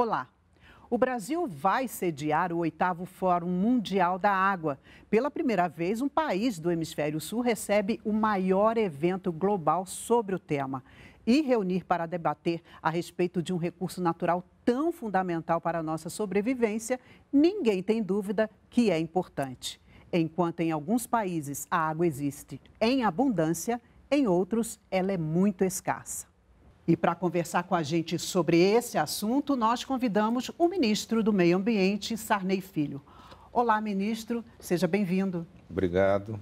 Olá. O Brasil vai sediar o oitavo Fórum Mundial da Água. Pela primeira vez, um país do Hemisfério Sul recebe o maior evento global sobre o tema. E reunir para debater a respeito de um recurso natural tão fundamental para a nossa sobrevivência, ninguém tem dúvida que é importante. Enquanto em alguns países a água existe em abundância, em outros ela é muito escassa. E para conversar com a gente sobre esse assunto, nós convidamos o ministro do Meio Ambiente, Sarney Filho. Olá, ministro, seja bem-vindo. Obrigado.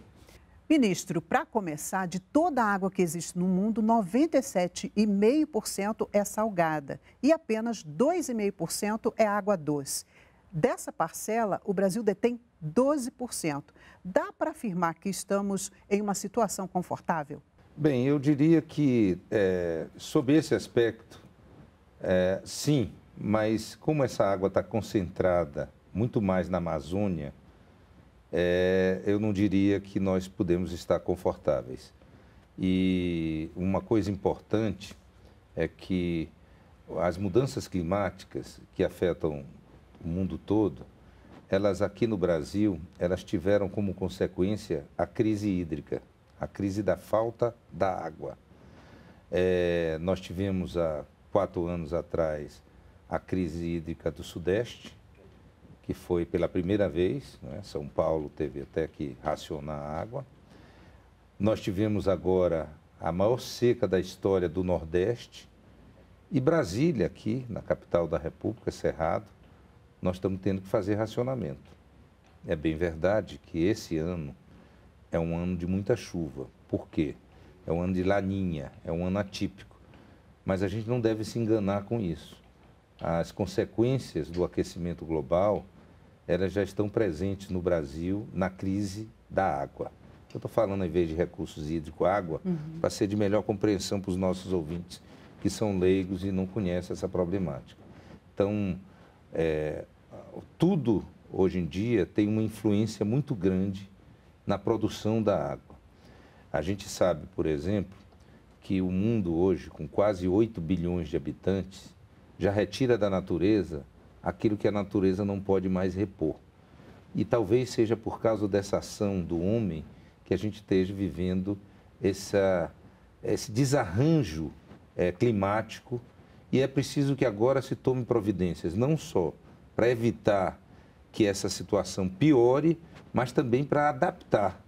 Ministro, para começar, de toda a água que existe no mundo, 97,5% é salgada e apenas 2,5% é água doce. Dessa parcela, o Brasil detém 12%. Dá para afirmar que estamos em uma situação confortável? Bem, eu diria que, é, sob esse aspecto, é, sim, mas como essa água está concentrada muito mais na Amazônia, é, eu não diria que nós podemos estar confortáveis. E uma coisa importante é que as mudanças climáticas que afetam o mundo todo, elas aqui no Brasil, elas tiveram como consequência a crise hídrica a crise da falta da água. É, nós tivemos há quatro anos atrás a crise hídrica do Sudeste, que foi pela primeira vez, né? São Paulo teve até que racionar a água. Nós tivemos agora a maior seca da história do Nordeste. E Brasília, aqui na capital da República, Cerrado, nós estamos tendo que fazer racionamento. É bem verdade que esse ano é um ano de muita chuva. Por quê? É um ano de laninha, é um ano atípico. Mas a gente não deve se enganar com isso. As consequências do aquecimento global, elas já estão presentes no Brasil na crise da água. Eu estou falando, em vez de recursos hídricos, água, uhum. para ser de melhor compreensão para os nossos ouvintes que são leigos e não conhecem essa problemática. Então, é, tudo hoje em dia tem uma influência muito grande na produção da água. A gente sabe, por exemplo, que o mundo hoje, com quase 8 bilhões de habitantes, já retira da natureza aquilo que a natureza não pode mais repor. E talvez seja por causa dessa ação do homem que a gente esteja vivendo essa, esse desarranjo é, climático e é preciso que agora se tome providências, não só para evitar que essa situação piore, mas também para adaptar,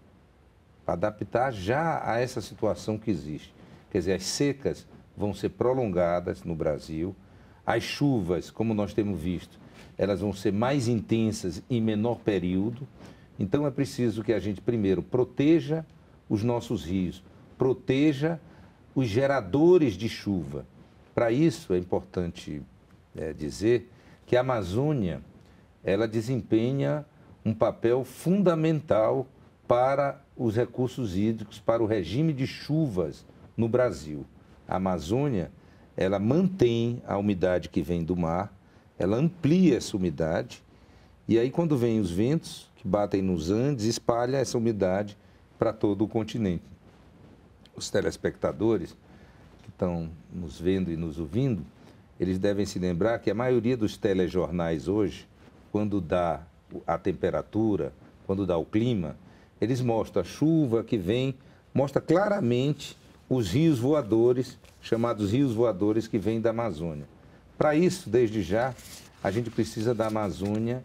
para adaptar já a essa situação que existe. Quer dizer, as secas vão ser prolongadas no Brasil, as chuvas, como nós temos visto, elas vão ser mais intensas em menor período. Então é preciso que a gente primeiro proteja os nossos rios, proteja os geradores de chuva. Para isso é importante é, dizer que a Amazônia ela desempenha um papel fundamental para os recursos hídricos, para o regime de chuvas no Brasil. A Amazônia, ela mantém a umidade que vem do mar, ela amplia essa umidade, e aí quando vêm os ventos que batem nos Andes, espalha essa umidade para todo o continente. Os telespectadores que estão nos vendo e nos ouvindo, eles devem se lembrar que a maioria dos telejornais hoje, quando dá a temperatura, quando dá o clima, eles mostram a chuva que vem, mostra claramente os rios voadores, chamados rios voadores que vêm da Amazônia. Para isso, desde já, a gente precisa da Amazônia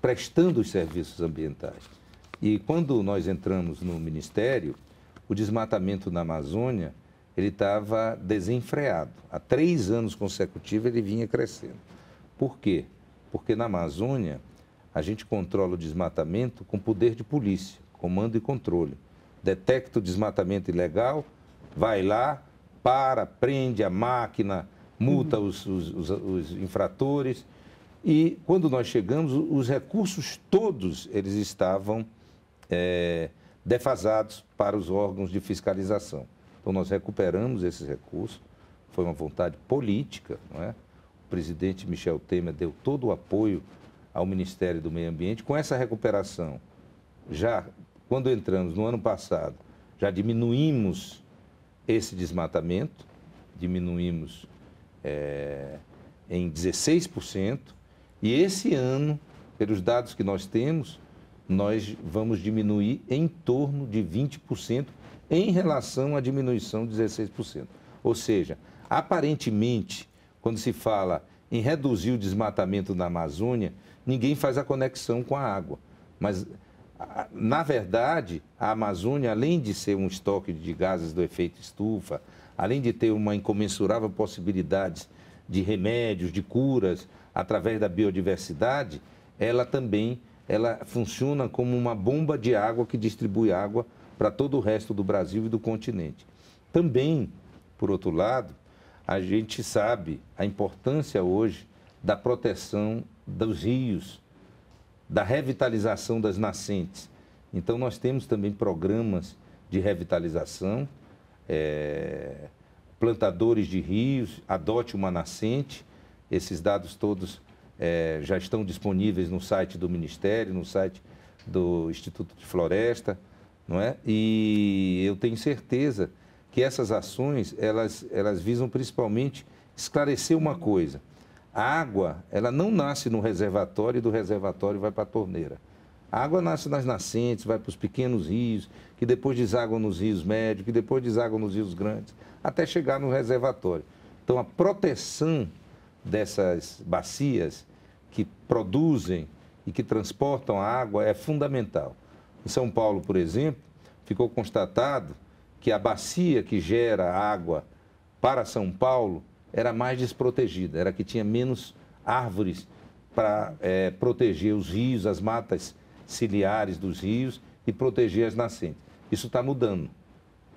prestando os serviços ambientais. E quando nós entramos no Ministério, o desmatamento na Amazônia ele estava desenfreado. Há três anos consecutivos ele vinha crescendo. Por quê? Porque na Amazônia a gente controla o desmatamento com poder de polícia, comando e controle. Detecta o desmatamento ilegal, vai lá, para, prende a máquina, multa uhum. os, os, os, os infratores. E quando nós chegamos, os recursos todos eles estavam é, defasados para os órgãos de fiscalização. Então nós recuperamos esses recursos, foi uma vontade política, não é? O presidente Michel Temer deu todo o apoio ao Ministério do Meio Ambiente, com essa recuperação, já quando entramos no ano passado, já diminuímos esse desmatamento, diminuímos é, em 16%, e esse ano, pelos dados que nós temos, nós vamos diminuir em torno de 20% em relação à diminuição de 16%. Ou seja, aparentemente, quando se fala em reduzir o desmatamento na Amazônia, ninguém faz a conexão com a água. Mas, na verdade, a Amazônia, além de ser um estoque de gases do efeito estufa, além de ter uma incomensurável possibilidade de remédios, de curas, através da biodiversidade, ela também ela funciona como uma bomba de água que distribui água para todo o resto do Brasil e do continente. Também, por outro lado, a gente sabe a importância hoje da proteção dos rios, da revitalização das nascentes. Então, nós temos também programas de revitalização, é, plantadores de rios, adote uma nascente. Esses dados todos é, já estão disponíveis no site do Ministério, no site do Instituto de Floresta, não é? E eu tenho certeza que essas ações elas, elas visam principalmente esclarecer uma coisa: a água, ela não nasce no reservatório e do reservatório vai para a torneira. A água nasce nas nascentes, vai para os pequenos rios, que depois deságua nos rios médios, que depois deságua nos rios grandes, até chegar no reservatório. Então, a proteção dessas bacias que produzem e que transportam a água é fundamental. Em São Paulo, por exemplo, ficou constatado que a bacia que gera água para São Paulo era mais desprotegida, era que tinha menos árvores para é, proteger os rios, as matas ciliares dos rios e proteger as nascentes. Isso está mudando.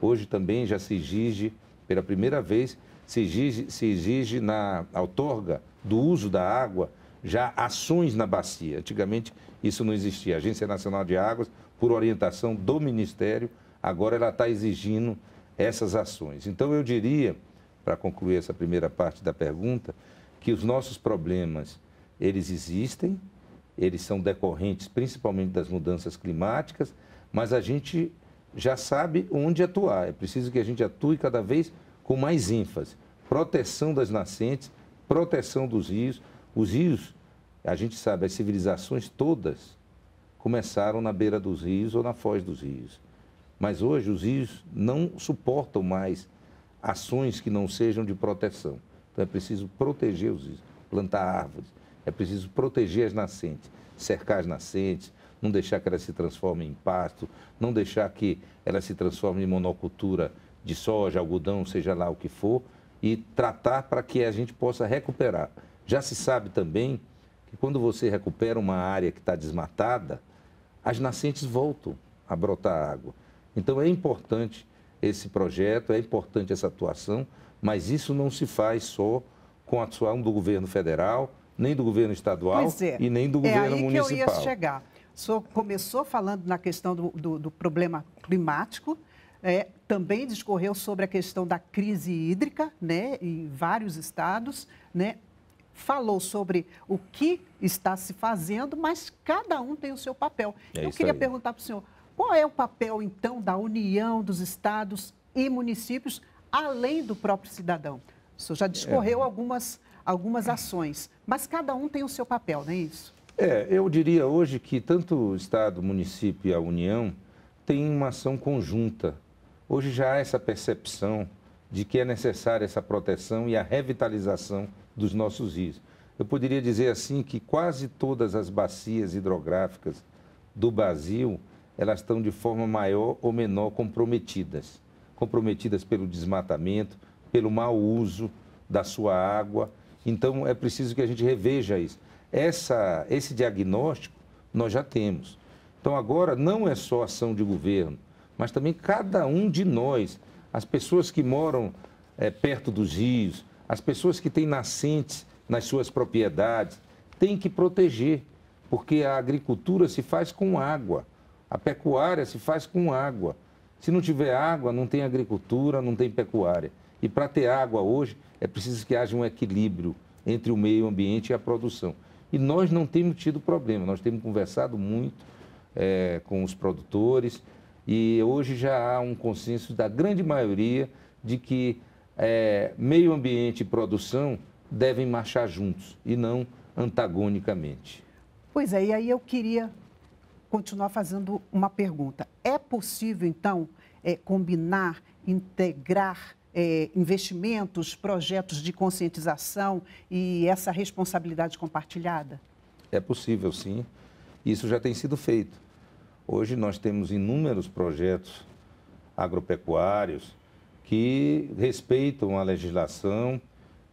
Hoje também já se exige, pela primeira vez, se exige, se exige na outorga do uso da água já ações na bacia. Antigamente isso não existia. A Agência Nacional de Águas, por orientação do Ministério, agora ela está exigindo essas ações. Então eu diria para concluir essa primeira parte da pergunta, que os nossos problemas, eles existem, eles são decorrentes principalmente das mudanças climáticas, mas a gente já sabe onde atuar. É preciso que a gente atue cada vez com mais ênfase. Proteção das nascentes, proteção dos rios. Os rios, a gente sabe, as civilizações todas começaram na beira dos rios ou na foz dos rios. Mas hoje os rios não suportam mais ações que não sejam de proteção. Então é preciso proteger os rios, plantar árvores, é preciso proteger as nascentes, cercar as nascentes, não deixar que elas se transformem em pasto, não deixar que elas se transformem em monocultura de soja, algodão, seja lá o que for, e tratar para que a gente possa recuperar. Já se sabe também que quando você recupera uma área que está desmatada, as nascentes voltam a brotar água. Então é importante esse projeto, é importante essa atuação, mas isso não se faz só com a atuação do governo federal, nem do governo estadual é, e nem do governo municipal. É aí que eu ia chegar. O senhor começou falando na questão do, do, do problema climático, é, também discorreu sobre a questão da crise hídrica né, em vários estados, né, falou sobre o que está se fazendo, mas cada um tem o seu papel. É eu queria aí. perguntar para o senhor, qual é o papel, então, da União dos Estados e municípios, além do próprio cidadão? O senhor já discorreu é. algumas, algumas ações, mas cada um tem o seu papel, não é isso? É, eu diria hoje que tanto o Estado, o município e a União têm uma ação conjunta. Hoje já há essa percepção de que é necessária essa proteção e a revitalização dos nossos rios. Eu poderia dizer assim que quase todas as bacias hidrográficas do Brasil elas estão de forma maior ou menor comprometidas. Comprometidas pelo desmatamento, pelo mau uso da sua água. Então, é preciso que a gente reveja isso. Essa, esse diagnóstico nós já temos. Então, agora não é só ação de governo, mas também cada um de nós, as pessoas que moram é, perto dos rios, as pessoas que têm nascentes nas suas propriedades, tem que proteger, porque a agricultura se faz com água. A pecuária se faz com água. Se não tiver água, não tem agricultura, não tem pecuária. E para ter água hoje, é preciso que haja um equilíbrio entre o meio ambiente e a produção. E nós não temos tido problema, nós temos conversado muito é, com os produtores e hoje já há um consenso da grande maioria de que é, meio ambiente e produção devem marchar juntos e não antagonicamente. Pois é, e aí eu queria continuar fazendo uma pergunta. É possível, então, é, combinar, integrar é, investimentos, projetos de conscientização e essa responsabilidade compartilhada? É possível, sim. Isso já tem sido feito. Hoje nós temos inúmeros projetos agropecuários que respeitam a legislação,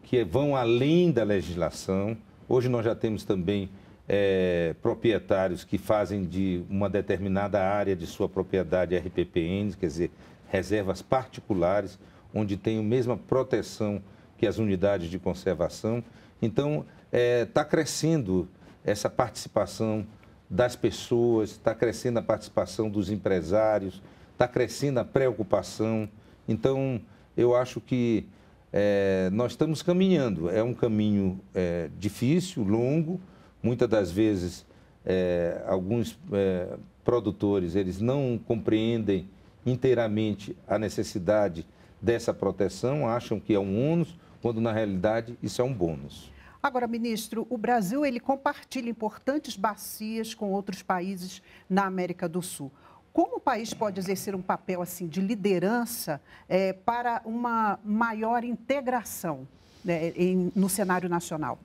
que vão além da legislação. Hoje nós já temos também é, proprietários que fazem de uma determinada área de sua propriedade RPPNs, quer dizer, reservas particulares, onde tem a mesma proteção que as unidades de conservação. Então, está é, tá crescendo essa participação das pessoas, está crescendo a participação dos empresários, está crescendo a preocupação. Então, eu acho que é, nós estamos caminhando. É um caminho é, difícil, longo, Muitas das vezes, é, alguns é, produtores eles não compreendem inteiramente a necessidade dessa proteção, acham que é um ônus, quando na realidade isso é um bônus. Agora, ministro, o Brasil ele compartilha importantes bacias com outros países na América do Sul. Como o país pode exercer um papel assim de liderança é, para uma maior integração né, em, no cenário nacional?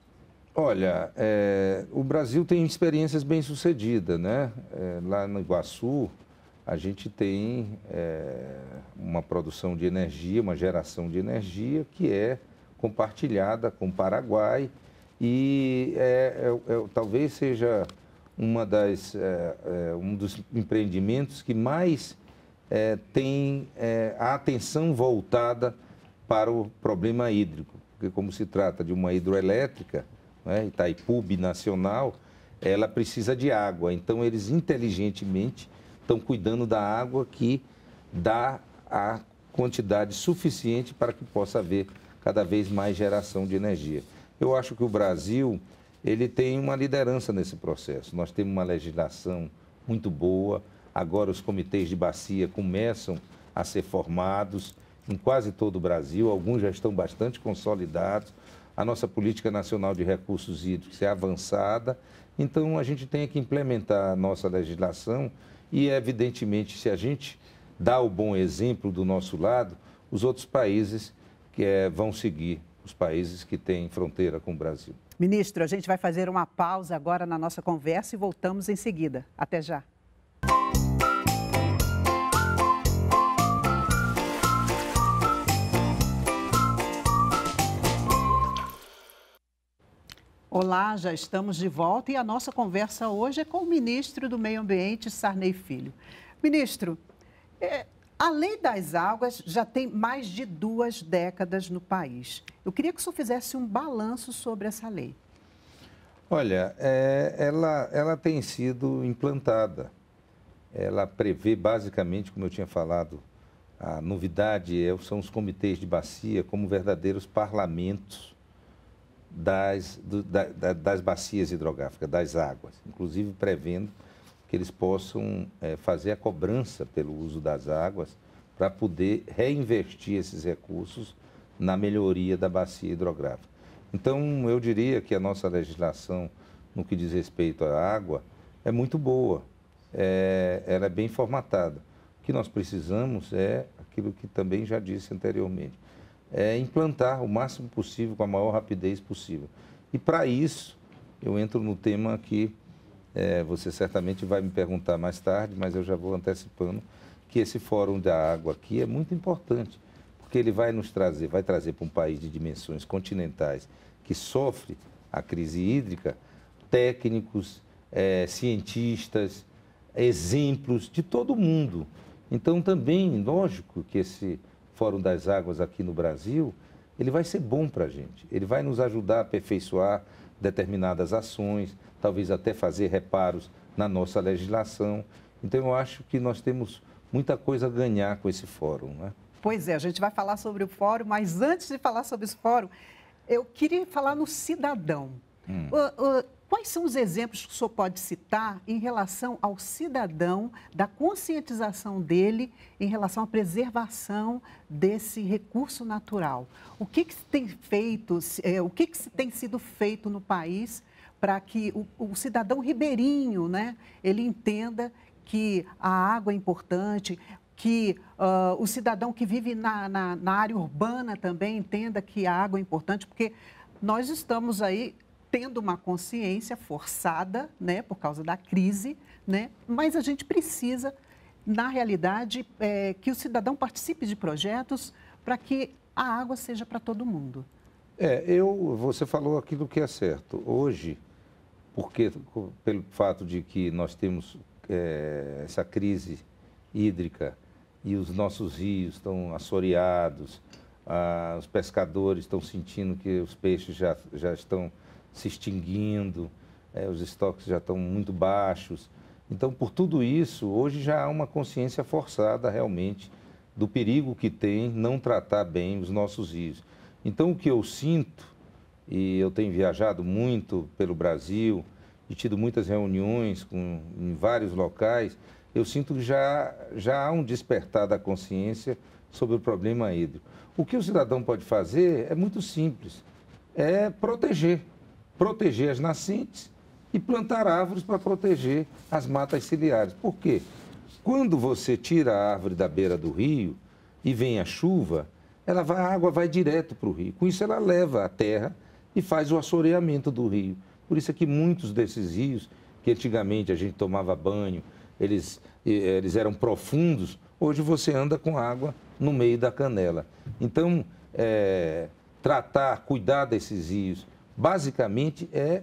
Olha, é, o Brasil tem experiências bem-sucedidas, né? É, lá no Iguaçu, a gente tem é, uma produção de energia, uma geração de energia que é compartilhada com o Paraguai e é, é, talvez seja uma das, um dos empreendimentos que mais tem a atenção voltada para o problema hídrico. Porque como se trata de uma hidroelétrica, né, Itaipu Nacional, ela precisa de água. Então, eles inteligentemente estão cuidando da água que dá a quantidade suficiente para que possa haver cada vez mais geração de energia. Eu acho que o Brasil ele tem uma liderança nesse processo. Nós temos uma legislação muito boa. Agora os comitês de bacia começam a ser formados em quase todo o Brasil. Alguns já estão bastante consolidados, a nossa política nacional de recursos hídricos é avançada, então a gente tem que implementar a nossa legislação e, evidentemente, se a gente dá o bom exemplo do nosso lado, os outros países que é, vão seguir os países que têm fronteira com o Brasil. Ministro, a gente vai fazer uma pausa agora na nossa conversa e voltamos em seguida. Até já. Olá, já estamos de volta e a nossa conversa hoje é com o ministro do Meio Ambiente, Sarney Filho. Ministro, é, a lei das águas já tem mais de duas décadas no país. Eu queria que o senhor fizesse um balanço sobre essa lei. Olha, é, ela, ela tem sido implantada. Ela prevê basicamente, como eu tinha falado, a novidade é, são os comitês de bacia como verdadeiros parlamentos das, do, da, das bacias hidrográficas, das águas, inclusive prevendo que eles possam é, fazer a cobrança pelo uso das águas para poder reinvestir esses recursos na melhoria da bacia hidrográfica. Então, eu diria que a nossa legislação no que diz respeito à água é muito boa, é, ela é bem formatada. O que nós precisamos é aquilo que também já disse anteriormente, é implantar o máximo possível, com a maior rapidez possível. E para isso, eu entro no tema que é, você certamente vai me perguntar mais tarde, mas eu já vou antecipando que esse fórum da água aqui é muito importante, porque ele vai nos trazer, vai trazer para um país de dimensões continentais que sofre a crise hídrica, técnicos, é, cientistas, exemplos de todo mundo. Então também, lógico que esse Fórum das Águas aqui no Brasil, ele vai ser bom para a gente. Ele vai nos ajudar a aperfeiçoar determinadas ações, talvez até fazer reparos na nossa legislação. Então, eu acho que nós temos muita coisa a ganhar com esse fórum. Né? Pois é, a gente vai falar sobre o fórum, mas antes de falar sobre esse fórum, eu queria falar no cidadão. Hum. O, o, Quais são os exemplos que o senhor pode citar em relação ao cidadão, da conscientização dele em relação à preservação desse recurso natural? O que, que tem feito, é, o que, que tem sido feito no país para que o, o, cidadão ribeirinho, né, ele entenda que a água é importante, que uh, o cidadão que vive na, na, na área urbana também entenda que a água é importante, porque nós estamos aí tendo uma consciência forçada, né, por causa da crise, né, mas a gente precisa, na realidade, é, que o cidadão participe de projetos para que a água seja para todo mundo. É, eu, você falou aquilo que é certo. Hoje, porque pelo fato de que nós temos é, essa crise hídrica e os nossos rios estão assoreados, ah, os pescadores estão sentindo que os peixes já, já estão se extinguindo, é, os estoques já estão muito baixos. Então, por tudo isso, hoje já há uma consciência forçada realmente do perigo que tem não tratar bem os nossos rios. Então, o que eu sinto, e eu tenho viajado muito pelo Brasil e tido muitas reuniões com, em vários locais, eu sinto que já, já há um despertar da consciência sobre o problema hídrico. O que o cidadão pode fazer é muito simples, é proteger proteger as nascentes e plantar árvores para proteger as matas ciliares. Por quê? Quando você tira a árvore da beira do rio e vem a chuva, ela vai, a água vai direto para o rio. Com isso, ela leva a terra e faz o assoreamento do rio. Por isso é que muitos desses rios, que antigamente a gente tomava banho, eles, eh, eles eram profundos, hoje você anda com água no meio da canela. Então, é, tratar, cuidar desses rios, basicamente é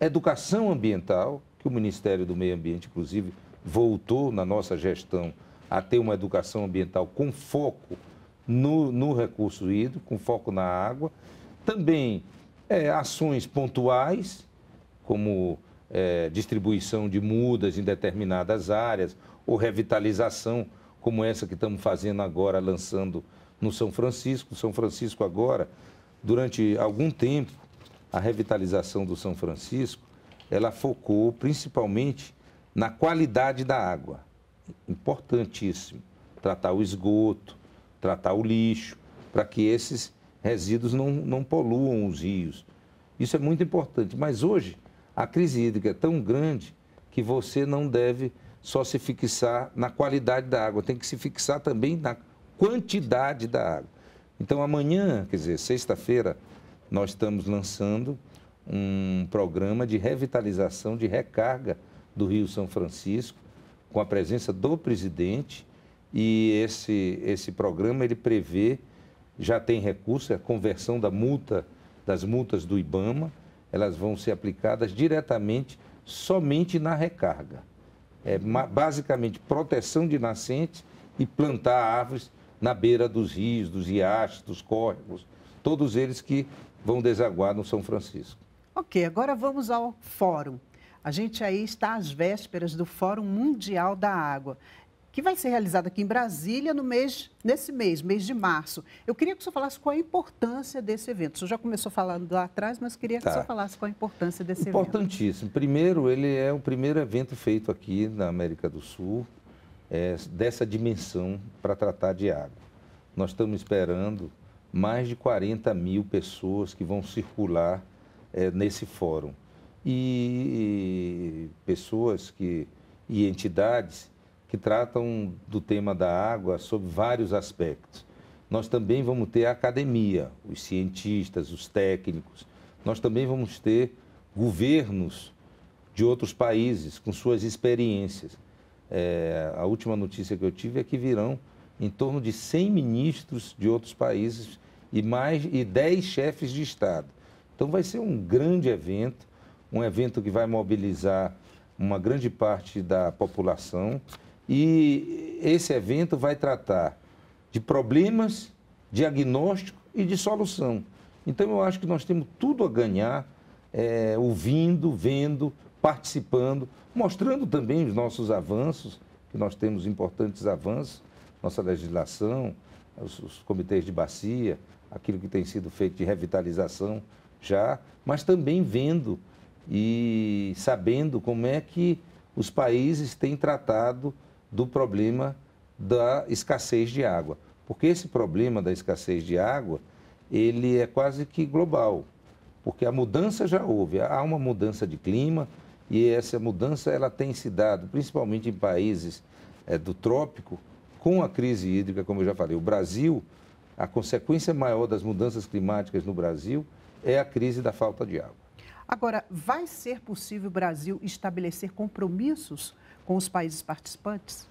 educação ambiental, que o Ministério do Meio Ambiente, inclusive, voltou na nossa gestão a ter uma educação ambiental com foco no, no recurso hídrico, com foco na água. Também é, ações pontuais, como é, distribuição de mudas em determinadas áreas, ou revitalização, como essa que estamos fazendo agora, lançando no São Francisco. São Francisco, agora, durante algum tempo, a revitalização do São Francisco, ela focou principalmente na qualidade da água. Importantíssimo. Tratar o esgoto, tratar o lixo, para que esses resíduos não, não poluam os rios. Isso é muito importante. Mas hoje, a crise hídrica é tão grande que você não deve só se fixar na qualidade da água, tem que se fixar também na quantidade da água. Então, amanhã, quer dizer, sexta-feira, nós estamos lançando um programa de revitalização, de recarga do Rio São Francisco, com a presença do presidente. E esse, esse programa ele prevê, já tem recurso, é a conversão da multa, das multas do IBAMA, elas vão ser aplicadas diretamente somente na recarga. É basicamente proteção de nascentes e plantar árvores na beira dos rios, dos riachos, dos córregos, todos eles que vão desaguar no São Francisco. Ok, agora vamos ao fórum. A gente aí está às vésperas do Fórum Mundial da Água, que vai ser realizado aqui em Brasília no mês, nesse mês, mês de março. Eu queria que o senhor falasse qual a importância desse evento. O senhor já começou falando lá atrás, mas queria tá. que o tá. senhor falasse qual a importância desse Importantíssimo. evento. Importantíssimo. Primeiro, ele é o primeiro evento feito aqui na América do Sul é, dessa dimensão para tratar de água. Nós estamos esperando mais de 40 mil pessoas que vão circular é, nesse fórum. E, e pessoas que, e entidades que tratam do tema da água sob vários aspectos. Nós também vamos ter a academia, os cientistas, os técnicos. Nós também vamos ter governos de outros países com suas experiências. É, a última notícia que eu tive é que virão em torno de 100 ministros de outros países e mais e 10 chefes de Estado. Então vai ser um grande evento, um evento que vai mobilizar uma grande parte da população e esse evento vai tratar de problemas, diagnóstico e de solução. Então eu acho que nós temos tudo a ganhar é, ouvindo, vendo, participando, mostrando também os nossos avanços, que nós temos importantes avanços, nossa legislação, os, os comitês de bacia, aquilo que tem sido feito de revitalização já, mas também vendo e sabendo como é que os países têm tratado do problema da escassez de água. Porque esse problema da escassez de água, ele é quase que global, porque a mudança já houve, há uma mudança de clima e essa mudança ela tem se dado principalmente em países é, do trópico com a crise hídrica, como eu já falei. O Brasil a consequência maior das mudanças climáticas no Brasil é a crise da falta de água. Agora, vai ser possível o Brasil estabelecer compromissos com os países participantes?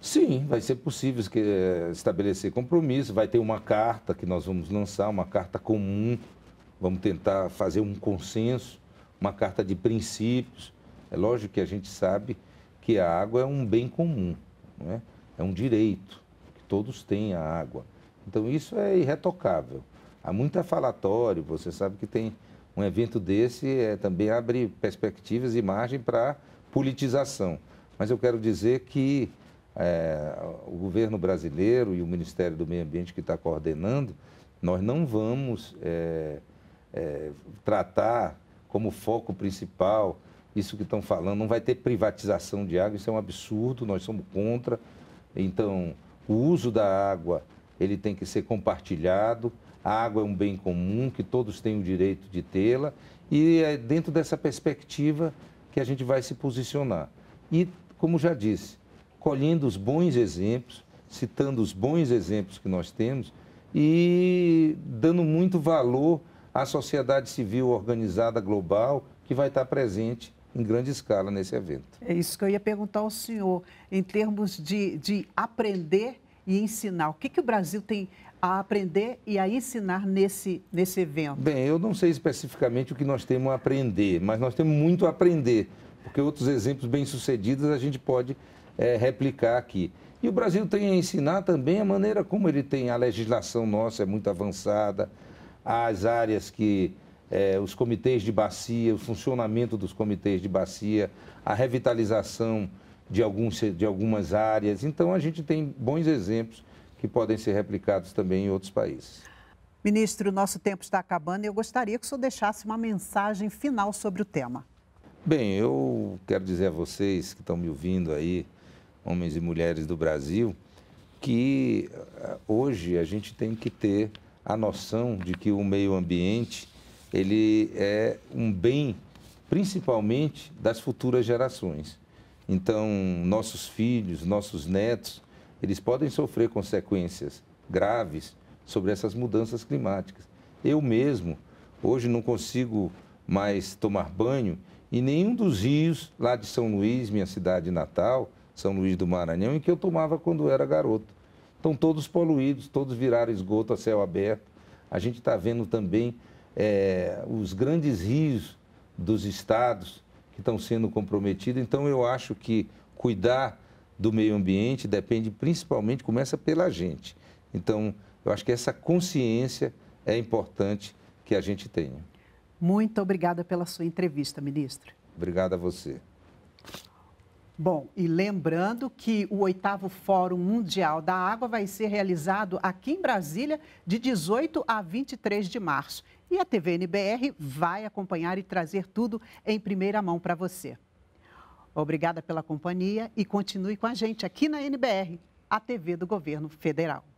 Sim, vai ser possível eh, estabelecer compromissos. Vai ter uma carta que nós vamos lançar, uma carta comum. Vamos tentar fazer um consenso, uma carta de princípios. É lógico que a gente sabe que a água é um bem comum, não é? é um direito que todos têm a água. Então isso é irretocável. Há muito falatório, você sabe que tem um evento desse é, também abre perspectivas e margem para politização. Mas eu quero dizer que é, o governo brasileiro e o Ministério do Meio Ambiente que está coordenando, nós não vamos é, é, tratar como foco principal isso que estão falando, não vai ter privatização de água, isso é um absurdo, nós somos contra. Então, o uso da água ele tem que ser compartilhado. A água é um bem comum que todos têm o direito de tê-la e é dentro dessa perspectiva que a gente vai se posicionar. E, como já disse, colhendo os bons exemplos, citando os bons exemplos que nós temos e dando muito valor à sociedade civil organizada global que vai estar presente em grande escala nesse evento. É isso que eu ia perguntar ao senhor, em termos de, de aprender e ensinar? O que, que o Brasil tem a aprender e a ensinar nesse, nesse evento? Bem, eu não sei especificamente o que nós temos a aprender, mas nós temos muito a aprender, porque outros exemplos bem-sucedidos a gente pode é, replicar aqui. E o Brasil tem a ensinar também a maneira como ele tem a legislação nossa, é muito avançada, as áreas que é, os comitês de bacia, o funcionamento dos comitês de bacia, a revitalização de, alguns, de algumas áreas. Então, a gente tem bons exemplos que podem ser replicados também em outros países. Ministro, o nosso tempo está acabando e eu gostaria que o senhor deixasse uma mensagem final sobre o tema. Bem, eu quero dizer a vocês que estão me ouvindo aí, homens e mulheres do Brasil, que eh, hoje a gente tem que ter a noção de que o meio ambiente ele é um bem principalmente das futuras gerações. Então, nossos filhos, nossos netos, eles podem sofrer consequências graves sobre essas mudanças climáticas. Eu mesmo, hoje, não consigo mais tomar banho em nenhum dos rios lá de São Luís, minha cidade natal, São Luís do Maranhão, em que eu tomava quando era garoto. Estão todos poluídos, todos viraram esgoto a céu aberto. A gente está vendo também é, os grandes rios dos estados que estão sendo comprometidas. Então, eu acho que cuidar do meio ambiente depende principalmente, começa pela gente. Então, eu acho que essa consciência é importante que a gente tenha. Muito obrigada pela sua entrevista, ministro. Obrigado a você. Bom, e lembrando que o oitavo Fórum Mundial da Água vai ser realizado aqui em Brasília de 18 a 23 de março. E a TV NBR vai acompanhar e trazer tudo em primeira mão para você. Obrigada pela companhia e continue com a gente aqui na NBR, a TV do Governo Federal.